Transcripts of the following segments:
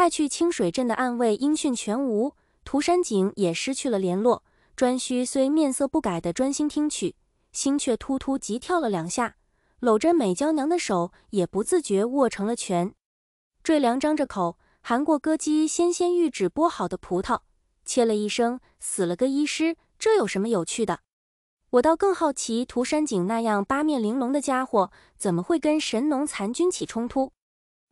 派去清水镇的暗卫音讯全无，涂山璟也失去了联络。颛顼虽面色不改地专心听取，心却突突急跳了两下，搂着美娇娘的手也不自觉握成了拳。坠梁张着口，含过歌姬纤纤玉指剥好的葡萄，切了一声：“死了个医师，这有什么有趣的？我倒更好奇，涂山璟那样八面玲珑的家伙，怎么会跟神农残军起冲突？”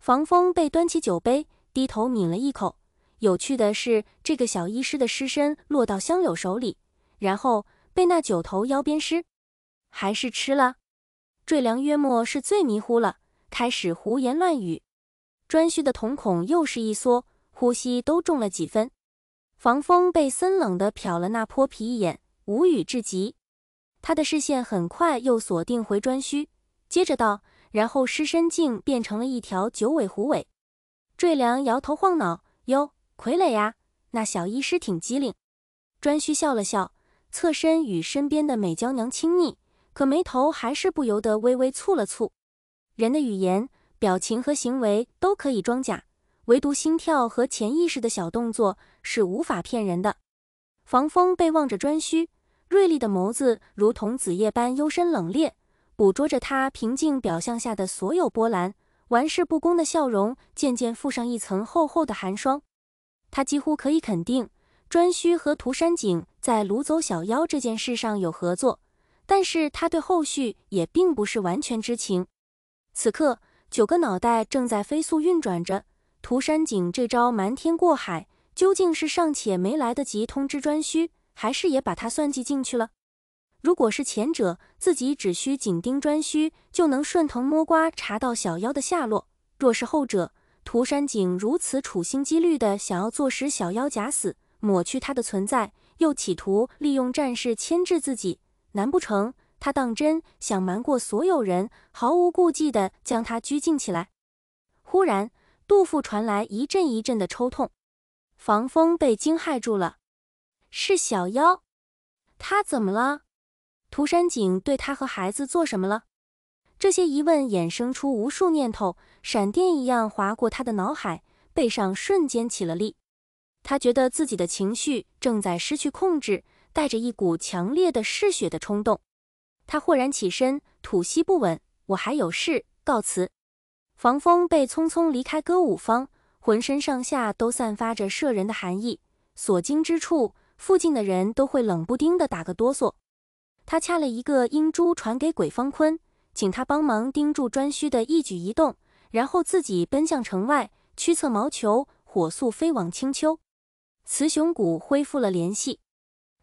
防风被端起酒杯。低头抿了一口。有趣的是，这个小医师的尸身落到香友手里，然后被那九头妖鞭尸，还是吃了。坠梁约莫是最迷糊了，开始胡言乱语。专需的瞳孔又是一缩，呼吸都重了几分。防风被森冷的瞟了那泼皮一眼，无语至极。他的视线很快又锁定回专需，接着道：“然后尸身竟变成了一条九尾狐尾。”坠梁摇头晃脑，哟，傀儡呀，那小医师挺机灵。专需笑了笑，侧身与身边的美娇娘亲昵，可眉头还是不由得微微蹙了蹙。人的语言、表情和行为都可以装假，唯独心跳和潜意识的小动作是无法骗人的。防风背望着专顼，锐利的眸子如同子夜般幽深冷冽，捕捉着他平静表象下的所有波澜。玩世不恭的笑容渐渐附上一层厚厚的寒霜，他几乎可以肯定，专需和涂山璟在掳走小妖这件事上有合作，但是他对后续也并不是完全知情。此刻，九个脑袋正在飞速运转着，涂山璟这招瞒天过海，究竟是尚且没来得及通知专需，还是也把他算计进去了？如果是前者，自己只需紧盯专需，就能顺藤摸瓜查到小妖的下落。若是后者，涂山璟如此处心积虑的想要坐实小妖假死，抹去他的存在，又企图利用战事牵制自己，难不成他当真想瞒过所有人，毫无顾忌的将他拘禁起来？忽然，杜甫传来一阵一阵的抽痛，防风被惊骇住了。是小妖，他怎么了？涂山璟对他和孩子做什么了？这些疑问衍生出无数念头，闪电一样划过他的脑海，背上瞬间起了力。他觉得自己的情绪正在失去控制，带着一股强烈的嗜血的冲动。他豁然起身，吐息不稳。我还有事，告辞。防风被匆匆离开歌舞坊，浑身上下都散发着慑人的寒意，所经之处，附近的人都会冷不丁的打个哆嗦。他掐了一个阴珠传给鬼方坤，请他帮忙盯住颛顼的一举一动，然后自己奔向城外，驱策毛球火速飞往青丘。雌雄谷恢复了联系，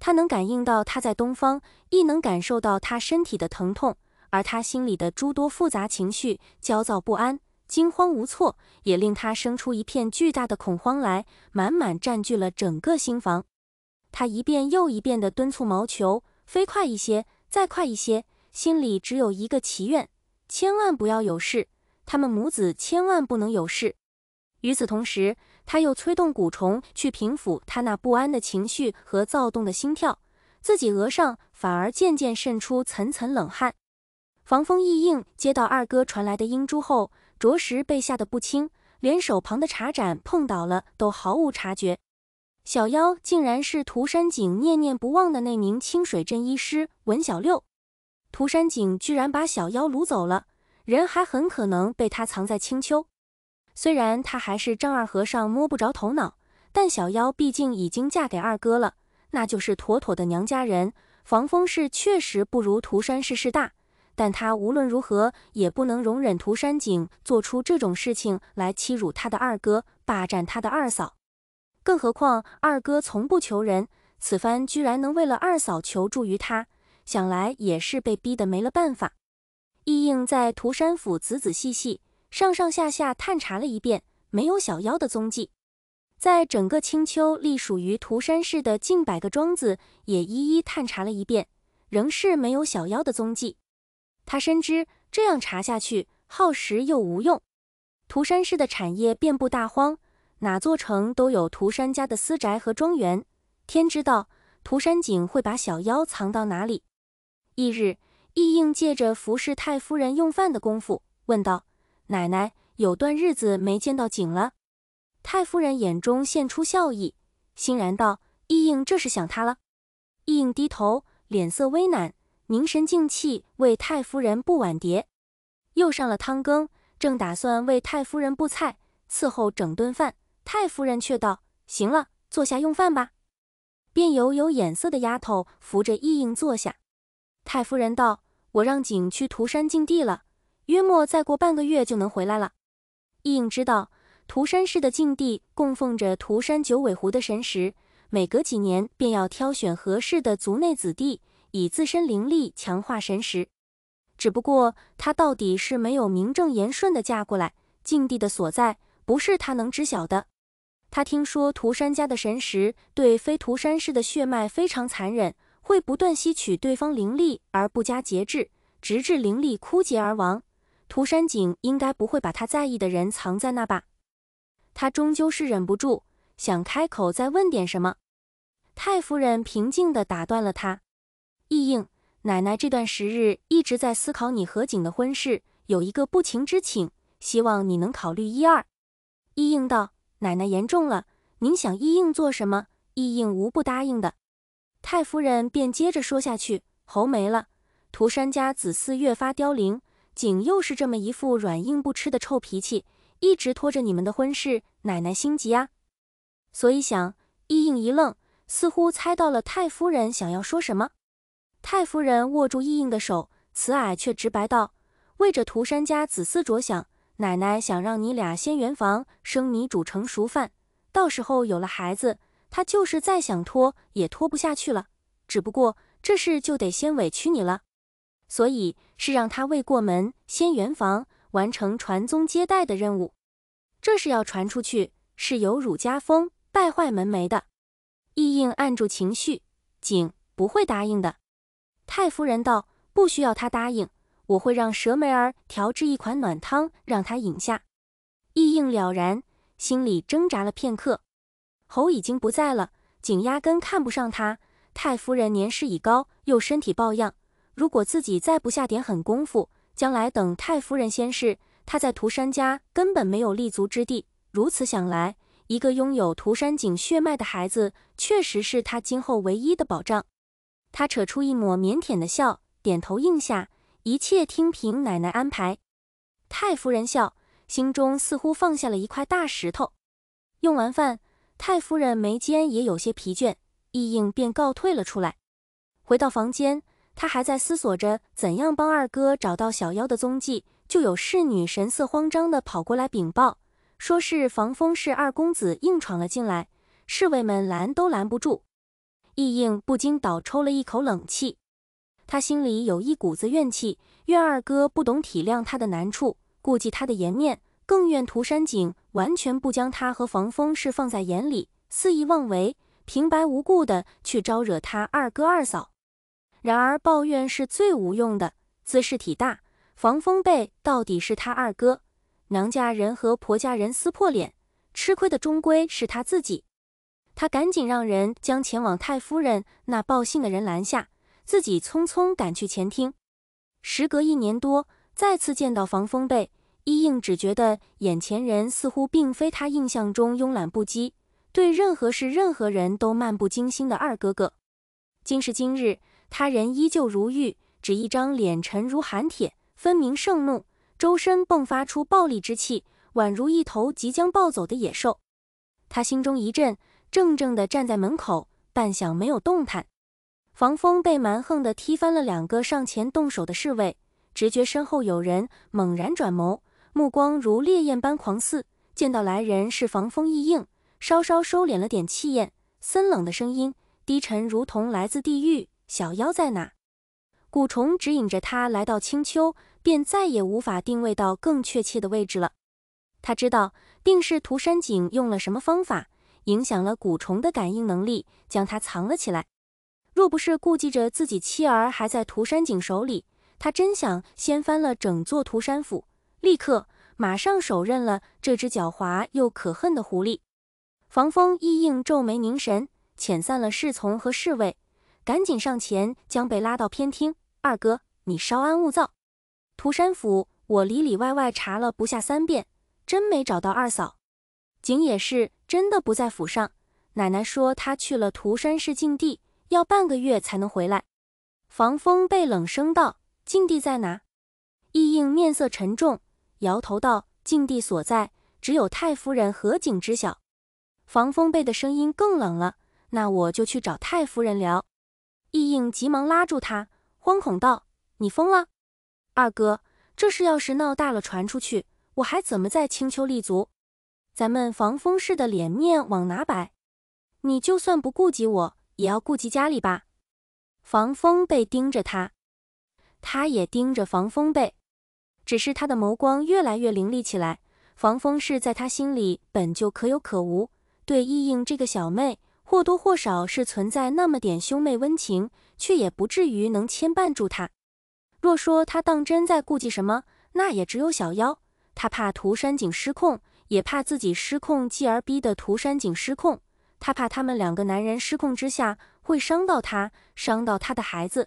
他能感应到他在东方，亦能感受到他身体的疼痛，而他心里的诸多复杂情绪，焦躁不安，惊慌无措，也令他生出一片巨大的恐慌来，满满占据了整个心房。他一遍又一遍地敦促毛球。飞快一些，再快一些！心里只有一个祈愿：千万不要有事，他们母子千万不能有事。与此同时，他又催动蛊虫去平抚他那不安的情绪和躁动的心跳，自己额上反而渐渐渗出层层冷汗。防风意应接到二哥传来的英珠后，着实被吓得不轻，连手旁的茶盏碰倒了都毫无察觉。小妖竟然是涂山璟念念不忘的那名清水镇医师文小六，涂山璟居然把小妖掳走了，人还很可能被他藏在青丘。虽然他还是丈二和尚摸不着头脑，但小妖毕竟已经嫁给二哥了，那就是妥妥的娘家人。防风氏确实不如涂山氏势大，但他无论如何也不能容忍涂山璟做出这种事情来欺辱他的二哥，霸占他的二嫂。更何况二哥从不求人，此番居然能为了二嫂求助于他，想来也是被逼得没了办法。易应在涂山府仔仔细细上上下下探查了一遍，没有小妖的踪迹；在整个青丘，隶属于涂山氏的近百个庄子也一一探查了一遍，仍是没有小妖的踪迹。他深知这样查下去耗时又无用，涂山氏的产业遍布大荒。哪座城都有涂山家的私宅和庄园，天知道涂山璟会把小妖藏到哪里。翌日，易应借着服侍太夫人用饭的功夫问道：“奶奶，有段日子没见到璟了。”太夫人眼中现出笑意，欣然道：“易应，这是想他了。”易应低头，脸色微难，凝神静气为太夫人布碗碟，又上了汤羹，正打算为太夫人布菜，伺候整顿饭。太夫人却道：“行了，坐下用饭吧。”便由有眼色的丫头扶着意应坐下。太夫人道：“我让景去涂山禁地了，约莫再过半个月就能回来了。”意应知道，涂山氏的禁地供奉着涂山九尾狐的神石，每隔几年便要挑选合适的族内子弟，以自身灵力强化神石。只不过她到底是没有名正言顺的嫁过来，禁地的所在不是她能知晓的。他听说涂山家的神石对非涂山氏的血脉非常残忍，会不断吸取对方灵力而不加节制，直至灵力枯竭而亡。涂山璟应该不会把他在意的人藏在那吧？他终究是忍不住，想开口再问点什么。太夫人平静地打断了他：“意应奶奶这段时日一直在思考你和璟的婚事，有一个不情之请，希望你能考虑一二。”意应道。奶奶言重了，您想意应做什么？意应无不答应的。太夫人便接着说下去：“猴没了，涂山家子嗣越发凋零，景又是这么一副软硬不吃的臭脾气，一直拖着你们的婚事，奶奶心急啊。”所以想，意应一愣，似乎猜到了太夫人想要说什么。太夫人握住意应的手，慈蔼却直白道：“为着涂山家子嗣着想。”奶奶想让你俩先圆房，生米煮成熟饭。到时候有了孩子，她就是再想拖也拖不下去了。只不过这事就得先委屈你了，所以是让她未过门先圆房，完成传宗接代的任务。这事要传出去，是有辱家风、败坏门楣的。意应按住情绪，景不会答应的。太夫人道：“不需要她答应。”我会让佘梅儿调制一款暖汤，让他饮下。意应了然，心里挣扎了片刻。侯已经不在了，景压根看不上他。太夫人年事已高，又身体抱恙，如果自己再不下点狠功夫，将来等太夫人仙逝，他在涂山家根本没有立足之地。如此想来，一个拥有涂山景血脉的孩子，确实是他今后唯一的保障。他扯出一抹腼腆的笑，点头应下。一切听凭奶奶安排。太夫人笑，心中似乎放下了一块大石头。用完饭，太夫人眉间也有些疲倦，意应便告退了出来。回到房间，她还在思索着怎样帮二哥找到小妖的踪迹，就有侍女神色慌张地跑过来禀报，说是防风氏二公子硬闯了进来，侍卫们拦都拦不住。意应不禁倒抽了一口冷气。他心里有一股子怨气，怨二哥不懂体谅他的难处，顾忌他的颜面，更怨涂山璟完全不将他和防风氏放在眼里，肆意妄为，平白无故的去招惹他二哥二嫂。然而抱怨是最无用的，自势体大，防风被到底是他二哥，娘家人和婆家人撕破脸，吃亏的终归是他自己。他赶紧让人将前往太夫人那报信的人拦下。自己匆匆赶去前厅，时隔一年多，再次见到防风被伊应，只觉得眼前人似乎并非他印象中慵懒不羁、对任何事任何人都漫不经心的二哥哥。今时今日，他人依旧如玉，只一张脸沉如寒铁，分明盛怒，周身迸发出暴戾之气，宛如一头即将暴走的野兽。他心中一震，怔怔地站在门口，半晌没有动弹。防风被蛮横的踢翻了两个上前动手的侍卫，直觉身后有人，猛然转眸，目光如烈焰般狂肆。见到来人是防风易应，稍稍收敛了点气焰，森冷的声音低沉，如同来自地狱：“小妖在哪？”蛊虫指引着他来到青丘，便再也无法定位到更确切的位置了。他知道，定是涂山璟用了什么方法，影响了蛊虫的感应能力，将他藏了起来。若不是顾忌着自己妻儿还在涂山璟手里，他真想掀翻了整座涂山府，立刻马上手刃了这只狡猾又可恨的狐狸。防风一应皱眉凝神，遣散了侍从和侍卫，赶紧上前将被拉到偏厅。二哥，你稍安勿躁。涂山府我里里外外查了不下三遍，真没找到二嫂。景也是真的不在府上，奶奶说她去了涂山市境地。要半个月才能回来。防风被冷声道：“禁地在哪？”易应面色沉重，摇头道：“禁地所在，只有太夫人何景知晓。”防风被的声音更冷了：“那我就去找太夫人聊。”易应急忙拉住他，惶恐道：“你疯了，二哥！这事要是闹大了，传出去，我还怎么在青丘立足？咱们防风氏的脸面往哪摆？你就算不顾及我。”也要顾及家里吧。防风被盯着他，他也盯着防风被。只是他的眸光越来越凌厉起来。防风是在他心里本就可有可无，对易应这个小妹或多或少是存在那么点兄妹温情，却也不至于能牵绊住他。若说他当真在顾忌什么，那也只有小妖。他怕涂山璟失控，也怕自己失控，继而逼得涂山璟失控。他怕他们两个男人失控之下会伤到他，伤到他的孩子。